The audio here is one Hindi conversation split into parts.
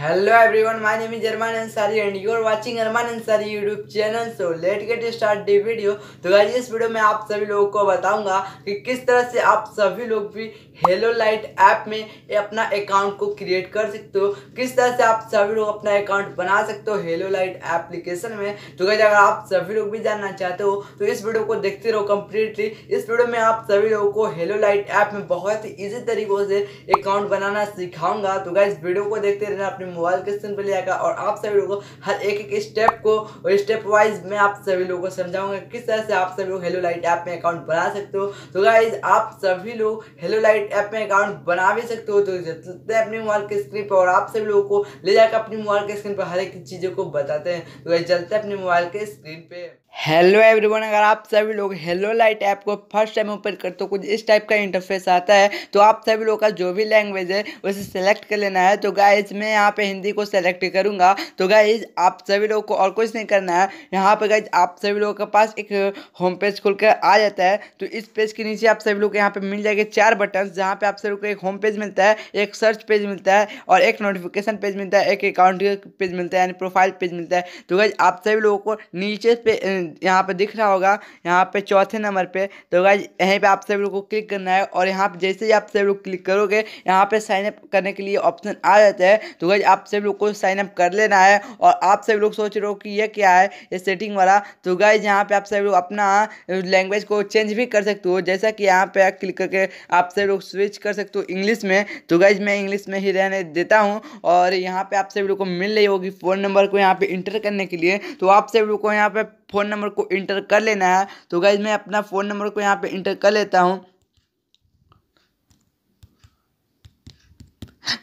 hello everyone my name is Arman Ansari and you are watching Arman Ansari YouTube channel so let get start the video तो गाइस इस वीडियो में आप सभी लोगों को बताऊंगा कि किस तरह से आप सभी लोग भी हेलो लाइट ऐप में अपना अकाउंट को क्रिएट कर सकते हो किस तरह से आप सभी लोग अपना अकाउंट बना सकते हो हेलो लाइट एप्लीकेशन में तो गाइस अगर आप सभी लोग भी जानना चाहते हो तो इस वीडियो को देखते रहो कम्प्लीटली इस वीडियो में आप सभी लोगों को हेलो लाइट ऐप में बहुत ही ईजी तरीकों से अकाउंट बनाना सिखाऊंगा तो गाइस वीडियो को देखते रहना अपने में मोबाइल के स्क्रीन पर ले आएगा और आप सभी लोगों को हर एक एक स्टेप को और स्टेप वाइज मैं आप सभी लोगों को समझाऊंगा किस तरह से आप सभी लोग हेलो लाइट ऐप में अकाउंट बना सकते हो तो गाइज आप सभी लोग हेलो लाइट ऐप में अकाउंट बना भी सकते हो तो जितने अपने मोबाइल के स्क्रीन पर और आप सभी लोगों को ले जाकर अपने मोबाइल के स्क्रीन पर हर एक चीज़ों को बताते हैं तो गाइज चलते अपने मोबाइल के स्क्रीन पर हेलो एवरीवन अगर आप सभी लोग हेलो लाइट ऐप को फर्स्ट टाइम ओपन करते हो कुछ इस टाइप का इंटरफेस आता है तो आप सभी लोग का जो भी लैंग्वेज है उसे सेलेक्ट कर लेना है तो गाइज मैं यहाँ पे हिंदी को सेलेक्ट करूँगा तो गाइज आप सभी लोग को और कुछ नहीं करना है यहाँ पे गाइज आप सभी लोगों के पास एक होम पेज खुल कर आ जाता है तो इस पेज के नीचे आप सभी लोग यहाँ पर मिल जाएंगे चार बटन जहाँ पर आप सभी को एक होम पेज मिलता है एक सर्च पेज मिलता है और एक नोटिफिकेशन पेज मिलता है एक अकाउंट पेज मिलता है यानी प्रोफाइल पेज मिलता है तो गाइज आप सभी लोगों को नीचे पे यहाँ पे दिख रहा होगा यहाँ पे चौथे नंबर पे तो गाइज यहीं पे आप सभी लोग को क्लिक करना है और यहाँ पे जैसे ही आप सभी लोग क्लिक करोगे यहाँ पे साइनअप करने के लिए ऑप्शन आ जाता है तो गाइज आप सभी लोग को साइनअप कर लेना है और आप सभी लोग सोच रहे हो कि ये क्या है ये सेटिंग वाला तो गाइज यहाँ पे आप सभी लोग अपना लैंग्वेज को चेंज भी कर सकते हो जैसा कि यहाँ पे क्लिक करके आप सभी लोग स्विच कर सकते हो इंग्लिश में तो गाइज मैं इंग्लिश में ही रहने देता हूँ और यहाँ पे आप सभी लोग को मिल रही होगी फ़ोन नंबर को यहाँ पे इंटर करने के लिए तो आप सभी लोग को यहाँ पे फ़ोन नंबर को इंटर कर लेना है तो गाइज मैं अपना फ़ोन नंबर को यहाँ पर इंटर कर लेता हूँ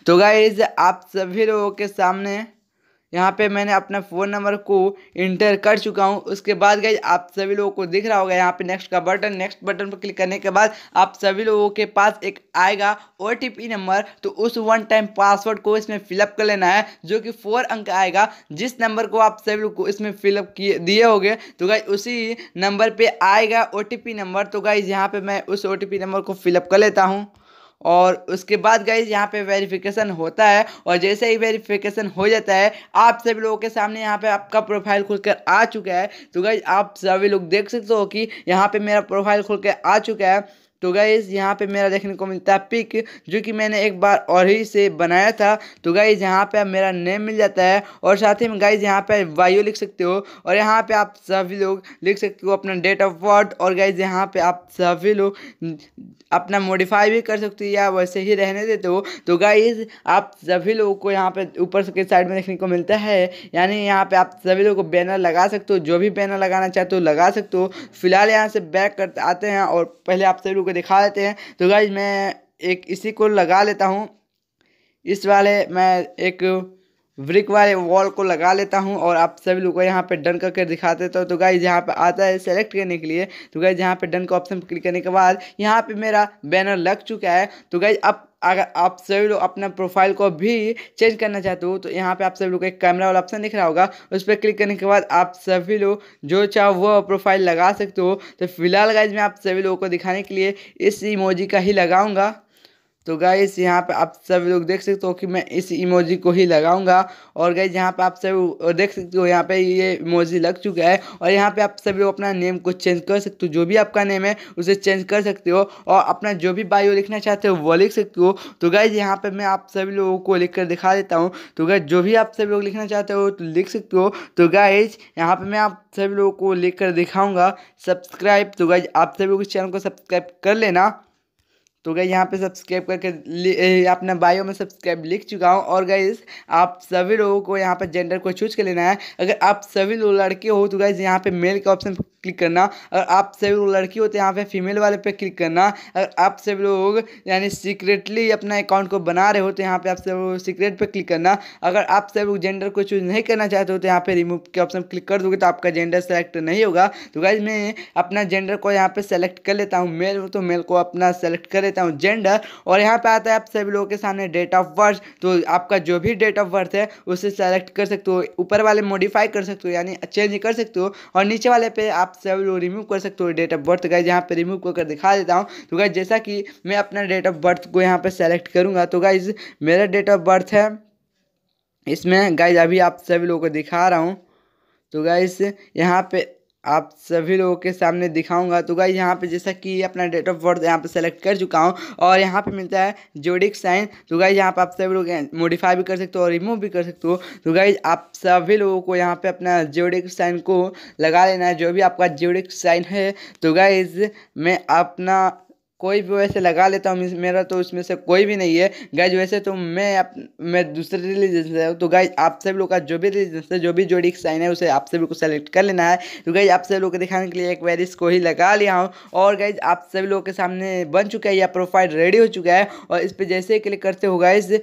तो गाइज आप सभी लोगों के सामने यहाँ पे मैंने अपना फ़ोन नंबर को इंटर कर चुका हूँ उसके बाद गई आप सभी लोगों को दिख रहा होगा यहाँ पे नेक्स्ट का बटन नेक्स्ट बटन पर क्लिक करने के बाद आप सभी लोगों के पास एक आएगा ओ नंबर तो उस वन टाइम पासवर्ड को इसमें फिलअप कर लेना है जो कि फोर अंक आएगा जिस नंबर को आप सभी लोग को इसमें फिलअप किए दिए होंगे तो गाई उसी नंबर पर आएगा ओ नंबर तो गाई यहाँ पर मैं उस ओ नंबर को फिलअप कर लेता हूँ और उसके बाद गाइज यहाँ पे वेरिफिकेशन होता है और जैसे ही वेरिफिकेशन हो जाता है आप सभी लोगों के सामने यहाँ पे आपका प्रोफाइल खुलकर आ चुका है तो गाइज आप सभी लोग देख सकते हो कि यहाँ पे मेरा प्रोफाइल खुल आ चुका है तो गाइज़ यहाँ पे मेरा देखने को मिलता है पिक जो कि मैंने एक बार और ही से बनाया था तो गाइज़ यहाँ पे मेरा नेम मिल जाता है और साथ ही में गाइज़ यहाँ पे वायु लिख सकते हो और यहाँ पे आप सभी लोग लिख सकते हो अपना डेट ऑफ बर्थ और गाइज़ यहाँ पे आप सभी लोग अपना मॉडिफाई भी कर सकते हो या वैसे ही रहने देते हो तो गाइज़ आप सभी लोगों को यहाँ पे ऊपर के साइड में देखने को मिलता है यानी यहाँ पे आप सभी लोगों को बैनर लगा सकते हो जो भी बैनर लगाना चाहते हो लगा सकते हो फिलहाल यहाँ से बैक करते आते हैं और पहले आप सभी लोग दिखा देते हैं तो गाइज मैं एक इसी को लगा लेता हूँ इस वाले मैं एक ब्रिक वाले वॉल को लगा लेता हूँ और आप सभी लोग को यहाँ पे डन करके दिखा देता हूं तो गाइज तो यहाँ पे आता है सेलेक्ट करने के लिए तो गाइज यहाँ पे डन का ऑप्शन क्लिक करने के बाद यहाँ पे मेरा बैनर लग चुका है तो गाइज अब अगर आप सभी लोग अपना प्रोफाइल को भी चेंज करना चाहते हो तो यहाँ पे आप सभी लोग एक कैमरा वाला ऑप्शन दिख रहा होगा उस पर क्लिक करने के बाद आप सभी लोग जो चाहो वो प्रोफाइल लगा सकते हो तो फिलहाल गाइज मैं आप सभी लोगों को दिखाने के लिए इस इमोजी का ही लगाऊंगा तो गाइस यहाँ पे आप सब लोग देख सकते हो कि मैं इस इमोजी को ही लगाऊंगा और गई यहाँ पे आप सब देख सकते हो यहाँ पे ये इमोजी लग चुका है और यहाँ पे आप सभी लोग अपना नेम को चेंज कर सकते हो जो भी आपका नेम है उसे चेंज कर सकते हो और अपना जो भी बायो लिखना चाहते हो वो लिख सकते हो तो गाइज यहाँ पर मैं आप सभी लोगों को लिख कर दिखा देता हूँ तो गाइज जो भी आप सभी लोग लिखना चाहते हो तो लिख सकते हो तो गाइज यहाँ पर मैं आप सभी लोगों को लिख कर दिखाऊँगा सब्सक्राइब तो गाइज आप सभी लोग इस चैनल को सब्सक्राइब कर लेना तो गई यहाँ पे सब्सक्राइब करके अपना बायो में सब्सक्राइब लिख चुका हूँ और गाइज आप सभी लोगों को यहाँ पर जेंडर को चूज कर लेना है अगर आप सभी लोग लड़के हो तो गाइज यहाँ पे मेल के ऑप्शन क्लिक करना और आप सभी लोग लड़की हो तो यहाँ पे फीमेल वाले पे क्लिक करना अगर आप सभी लोग यानी सीक्रेटली अपना अकाउंट को बना रहे हो तो यहाँ पे आप सब लोग सीक्रेट पर क्लिक करना अगर आप सभी लोग जेंडर को चूज नहीं करना चाहते हो तो यहाँ पे रिमूव के ऑप्शन क्लिक कर दोगे तो आपका जेंडर सेलेक्ट नहीं होगा तो गाइज मैं अपना जेंडर को यहाँ पे सेलेक्ट कर लेता हूँ मेल हो तो मेल को अपना सेलेक्ट कर देता हूँ जेंडर और यहाँ पे आता है आप सभी लोगों के सामने डेट ऑफ बर्थ तो आपका जो भी डेट ऑफ बर्थ है उसे सेलेक्ट कर सकते हो ऊपर वाले मॉडिफाई कर सकते हो यानी चेंज कर सकते हो और नीचे वाले पे आप सभी लोग रिमूव कर सकते हो डेट ऑफ बर्थ का यहाँ पे रिमूव कर दिखा देता हूँ तो गाइज जैसा कि मैं अपना डेट ऑफ बर्थ को यहाँ पर सेलेक्ट करूँगा तो गाइज मेरा डेट ऑफ बर्थ है इसमें गाइज अभी आप सभी लोगों को दिखा रहा हूँ तो गाइज यहाँ पे आप सभी लोगों के सामने दिखाऊंगा तो गाइज यहाँ पे जैसा कि अपना डेट ऑफ बर्थ यहाँ पे सेलेक्ट कर चुका हूँ और यहाँ पे मिलता है जोडिक साइन तो गाइज यहाँ पे आप सभी लोग मॉडिफाई भी कर सकते हो और रिमूव भी कर सकते हो तो गाइज आप सभी लोगों को यहाँ पे अपना जोडिक साइन को लगा लेना है जो भी आपका जोडिक साइन है तो गाइज मैं अपना कोई भी वैसे लगा लेता हूँ मेरा तो उसमें से कोई भी नहीं है गाइज वैसे तो मैं अप, मैं दूसरे रिलीजन से हूँ तो गाइज आप सब लोग का जो भी रिलीजन से जो भी जोड़ी साइन है उसे आप सभी को सेलेक्ट कर लेना है तो गाइज आप सभी लोग को दिखाने के लिए एक वेरिस को ही लगा लिया हूँ और गाइज आप सभी लोगों के सामने बन चुका है या प्रोफाइल रेडी हो चुका है और इस पर जैसे क्लिक करते हो गाइज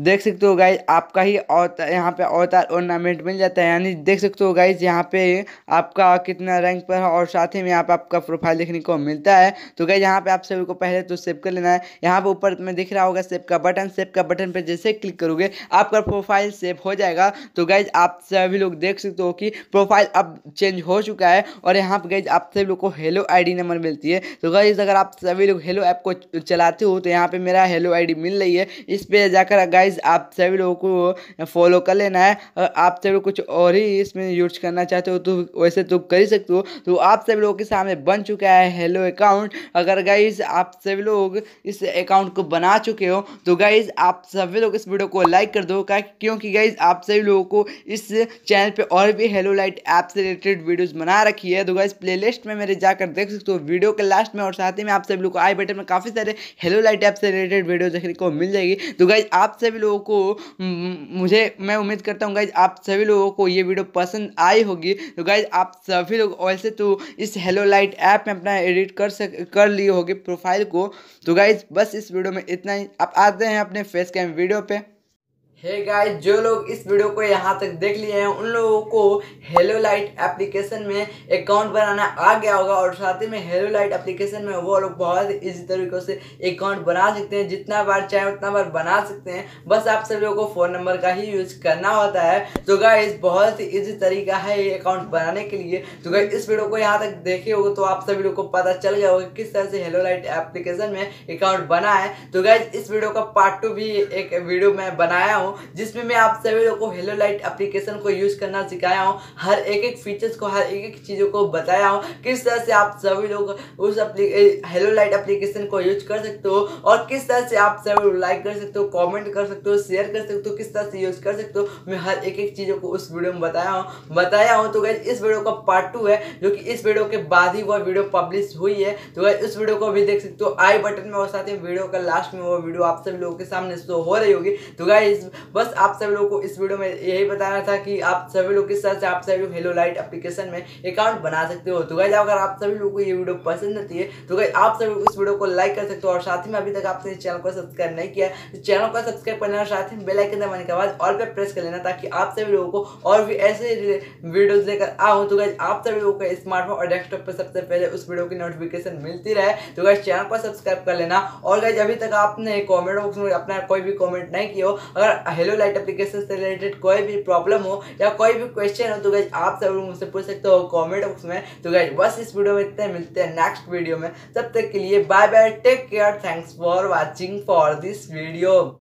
देख सकते हो गाइज आपका ही अवतार यहाँ पे अवतार ऑर्नामेंट मिल जाता है यानी देख सकते हो गाइज यहाँ पे आपका कितना रैंक पर है और साथ ही में यहाँ पे आपका प्रोफाइल देखने को मिलता है तो गाइज यहाँ पे आप सभी को पहले तो सेव कर लेना है यहाँ पे ऊपर में दिख रहा होगा सेव का बटन सेव का बटन पर जैसे क्लिक करोगे आपका प्रोफाइल सेव हो जाएगा तो गाइज आप सभी लोग देख सकते हो कि प्रोफाइल अब चेंज हो चुका है और यहाँ पर गाइज आप सभी लोग को हेलो आई नंबर मिलती है तो गाइज अगर आप सभी लोग हेलो ऐप को चलाते हो तो यहाँ पर मेरा हेलो आई मिल रही है इस पर जाकर गाइज आप सभी लोगों को फॉलो कर लेना है और आप सभी लोग कुछ और ही इसमें यूज करना चाहते हो तो वैसे तो कर ही सकते हो तो आप सभी लोगों के सामने बन चुका है हेलो अकाउंट अगर गाइज आप सभी लोग इस अकाउंट को बना चुके हो तो गाइज आप सभी लोग इस वीडियो को लाइक कर दो क्योंकि गाइज आप सभी लोगों को इस चैनल पर और भी हेलो लाइट ऐप से रिलेटेड वीडियोज़ बना रखी है तो गाइज प्लेलिस्ट में मेरे जाकर देख सकते हो वीडियो के लास्ट में और साथ ही में आप सभी लोग को आई बटन में काफ़ी सारे हेलो लाइट ऐप से रिलेटेड वीडियो देखने को मिल जाएगी तो गाइज आप सभी सभी लोगों को मुझे मैं उम्मीद करता हूँ गाइज आप सभी लोगों को ये वीडियो पसंद आई होगी तो गाइज आप सभी लोग वैसे तो इस हेलो लाइट ऐप में अपना एडिट कर सक कर लिए होगी प्रोफाइल को तो गाइज बस इस वीडियो में इतना ही आप आते हैं अपने फेस कैम वीडियो पर हे hey गाइस जो लोग इस वीडियो को यहाँ तक देख लिए हैं उन लोगों को हेलो लाइट एप्लीकेशन में अकाउंट बनाना आ गया होगा और साथ ही में हेलो लाइट एप्लीकेशन में वो लोग बहुत ही इजी तरीके से अकाउंट बना सकते हैं जितना बार चाहे उतना बार बना सकते हैं बस आप सभी लोगों को फ़ोन नंबर का ही यूज करना होता है तो गाय बहुत ही ईजी तरीका है ये अकाउंट बनाने के लिए तो गाइज इस वीडियो को यहाँ तक देखे हो तो आप सभी लोग को पता चल गया होगा किस तरह से हेलो लाइट एप्लीकेशन में अकाउंट बना है तो गाइज इस वीडियो का पार्ट टू भी एक वीडियो मैं बनाया हूँ हूँ जिसमें मैं आप सभी लोगों को हेलो लाइट एप्लीकेशन को यूज़ करना सिखाया हूँ हर एक एक फीचर्स को हर एक एक चीज़ों को बताया हूँ किस तरह से आप सभी लोग उस हेलो लाइट एप्लीकेशन को यूज कर सकते हो और किस तरह से आप सभी लाइक कर सकते हो कॉमेंट कर सकते हो शेयर कर सकते हो किस तरह से यूज कर सकते हो मैं हर एक एक चीज़ों को उस वीडियो में बताया हूँ बताया हूँ तो गैस इस वीडियो का पार्ट टू है जो कि इस वीडियो के बाद ही वह वीडियो पब्लिश हुई है तो गैस उस वीडियो को भी देख सकते हो आई बटन में और साथ ही वीडियो का लास्ट में वो वीडियो आप सभी लोगों के सामने शो हो रही होगी तो गाइज बस आप सभी लोगों को इस वीडियो में यही बताना था कि आप सभी लोग किस तरह से आप सभी हेलो लाइट एप्लीकेशन में अकाउंट बना सकते हो तो गाइज अगर आप सभी लोगों को ये वीडियो पसंद आती है तो गाइज आप सभी इस वीडियो को लाइक कर सकते हो और साथ ही में अभी तक आपने चैनल को सब्सक्राइब नहीं किया तो चैनल को सब्सक्राइब करने और साथ ही बेलाइकन दबाने के बाद ऑल पर प्रेस कर लेना ताकि आप सभी लोगों को और भी ऐसे वीडियोज लेकर आओ तो गाइज आप सभी लोगों को स्मार्टफोन और डेस्कटॉप पर सबसे पहले उस वीडियो की नोटिफिकेशन मिलती रहे तो गाइज चैनल को सब्सक्राइब कर लेना और गाइज अभी तक आपने कॉमेंट बॉक्स में अपना कोई भी कॉमेंट नहीं किया हो अगर हेलो लाइट एप्लीकेशन से रिलेटेड कोई भी प्रॉब्लम हो या कोई भी क्वेश्चन हो तो गैज आप सब लोग मुझसे पूछ सकते हो कॉमेंट बॉक्स में तो गैस बस इस वीडियो में इतने मिलते हैं नेक्स्ट वीडियो में तब तक के लिए bye bye take care thanks for watching for this video